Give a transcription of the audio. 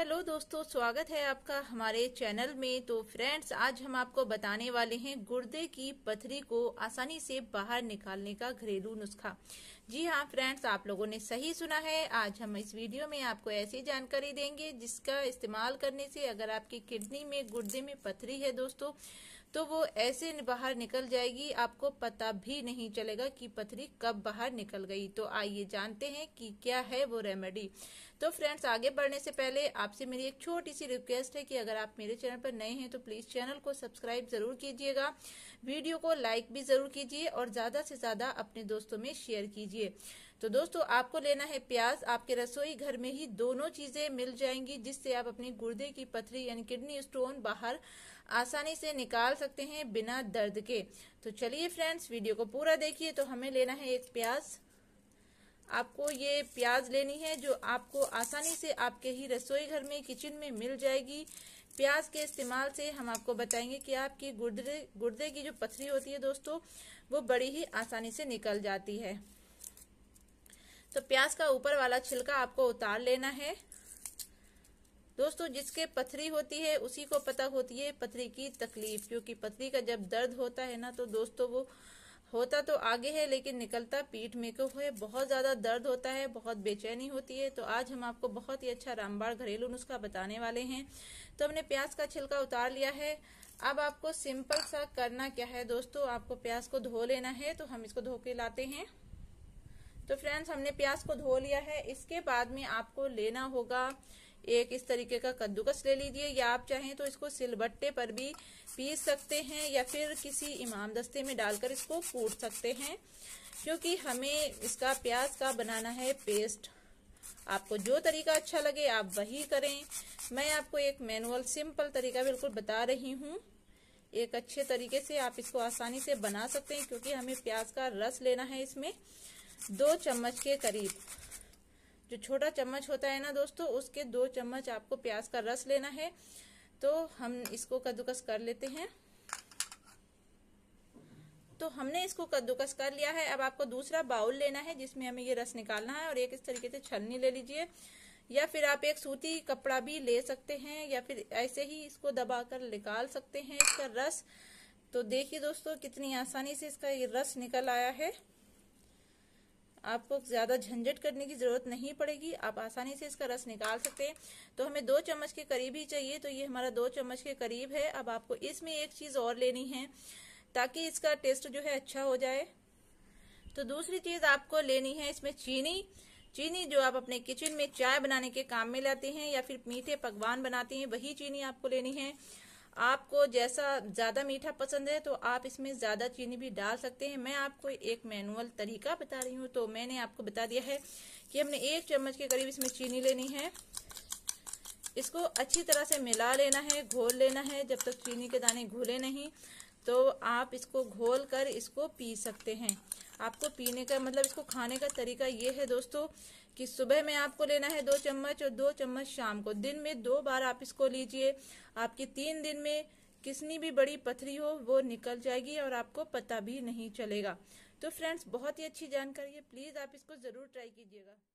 hello दोस्तों स्वागत है आपका हमारे चैनल में तो फ्रेंड्स आज हम आपको बताने वाले हैं गुर्दे की पथरी को आसानी से बाहर निकालने का घरेलू नुस्खा जी हाँ फ्रेंड्स आप लोगों ने सही सुना है आज हम इस वीडियो में आपको ऐसी जानकारी देंगे जिसका इस्तेमाल करने से अगर आपकी किडनी में गुर्दे में पथरी है दोस्तों तो वो ऐसे बाहर निकल जाएगी आपको पता भी नहीं चलेगा कि पथरी कब बाहर निकल गई तो आइए जानते हैं कि क्या है वो रेमेडी तो फ्रेंड्स आगे बढ़ने से पहले आपसे मेरी एक छोटी सी रिक्वेस्ट है कि अगर आप मेरे चैनल पर नए हैं तो प्लीज चैनल को सब्सक्राइब जरूर कीजिएगा वीडियो को लाइक भी जरूर कीजिए और ज्यादा से ज्यादा अपने दोस्तों में शेयर कीजिए तो दोस्तों आपको लेना है प्याज आपके रसोई घर में ही दोनों चीजें मिल जाएंगी जिससे आप अपनी गुर्दे की पथरी यानी किडनी स्टोन बाहर आसानी से निकाल सकते हैं बिना दर्द के तो चलिए फ्रेंड्स वीडियो को पूरा देखिए तो हमें लेना है एक प्याज आपको ये प्याज लेनी है जो आपको आसानी से आपके ही रसोई घर में किचन में मिल जाएगी प्याज के इस्तेमाल से हम आपको बताएंगे कि आपकी गुर्दे गुर्दे की जो पथरी होती है दोस्तों वो बड़ी ही आसानी से निकल जाती है तो प्याज का ऊपर वाला छिलका आपको उतार लेना है दोस्तों जिसके पथरी होती है उसी को पता होती है पथरी की तकलीफ क्योंकि पथरी का जब दर्द होता है ना तो दोस्तों वो होता तो आगे है लेकिन निकलता पीठ में को है बहुत ज़्यादा दर्द होता है बहुत बेचैनी होती है तो आज हम आपको बहुत ही अच्छा रामबाड़ घरेलू नुस्खा बताने वाले हैं तो हमने प्याज का छिलका उतार लिया है अब आपको सिंपल सा करना क्या है दोस्तों आपको प्याज को धो लेना है तो हम इसको धो के लाते हैं तो फ्रेंड्स हमने प्याज को धो लिया है इसके बाद में आपको लेना होगा एक इस तरीके का कद्दूकस ले लीजिए या आप चाहें तो इसको सिलबट्टे पर भी पीस सकते हैं या फिर किसी इमाम दस्ते में डालकर इसको कूट सकते हैं क्योंकि हमें इसका प्याज का बनाना है पेस्ट आपको जो तरीका अच्छा लगे आप वही करें मैं आपको एक मैनुअल सिंपल तरीका बिल्कुल बता रही हूँ एक अच्छे तरीके से आप इसको आसानी से बना सकते हैं क्योंकि हमें प्याज का रस लेना है इसमें दो चम्मच के करीब जो छोटा चम्मच होता है ना दोस्तों उसके दो चम्मच आपको प्याज का रस लेना है तो हम इसको कद्दूकस कर लेते हैं तो हमने इसको कद्दूकस कर लिया है अब आपको दूसरा बाउल लेना है जिसमें हमें ये रस निकालना है और एक इस तरीके से छलनी ले लीजिए या फिर आप एक सूती कपड़ा भी ले सकते हैं या फिर ऐसे ही इसको दबाकर निकाल सकते हैं इसका रस तो देखिए दोस्तों कितनी आसानी से इसका ये रस निकल आया है आपको ज्यादा झंझट करने की जरूरत नहीं पड़ेगी आप आसानी से इसका रस निकाल सकते हैं तो हमें दो चम्मच के करीब ही चाहिए तो ये हमारा दो चम्मच के करीब है अब आपको इसमें एक चीज और लेनी है ताकि इसका टेस्ट जो है अच्छा हो जाए तो दूसरी चीज आपको लेनी है इसमें चीनी चीनी जो आप अपने किचन में चाय बनाने के काम में लाते हैं या फिर मीठे पकवान बनाते हैं वही चीनी आपको लेनी है आपको जैसा ज़्यादा मीठा पसंद है तो आप इसमें ज़्यादा चीनी भी डाल सकते हैं मैं आपको एक मैनुअल तरीका बता रही हूँ तो मैंने आपको बता दिया है कि हमने एक चम्मच के करीब इसमें चीनी लेनी है इसको अच्छी तरह से मिला लेना है घोल लेना है जब तक चीनी के दाने घुले नहीं तो आप इसको घोल कर इसको पी सकते हैं आपको पीने का मतलब इसको खाने का तरीका ये है दोस्तों कि सुबह में आपको लेना है दो चम्मच और दो चम्मच शाम को दिन में दो बार आप इसको लीजिए आपकी तीन दिन में किसनी भी बड़ी पथरी हो वो निकल जाएगी और आपको पता भी नहीं चलेगा तो फ्रेंड्स बहुत ही अच्छी जानकारी है प्लीज़ आप इसको ज़रूर ट्राई कीजिएगा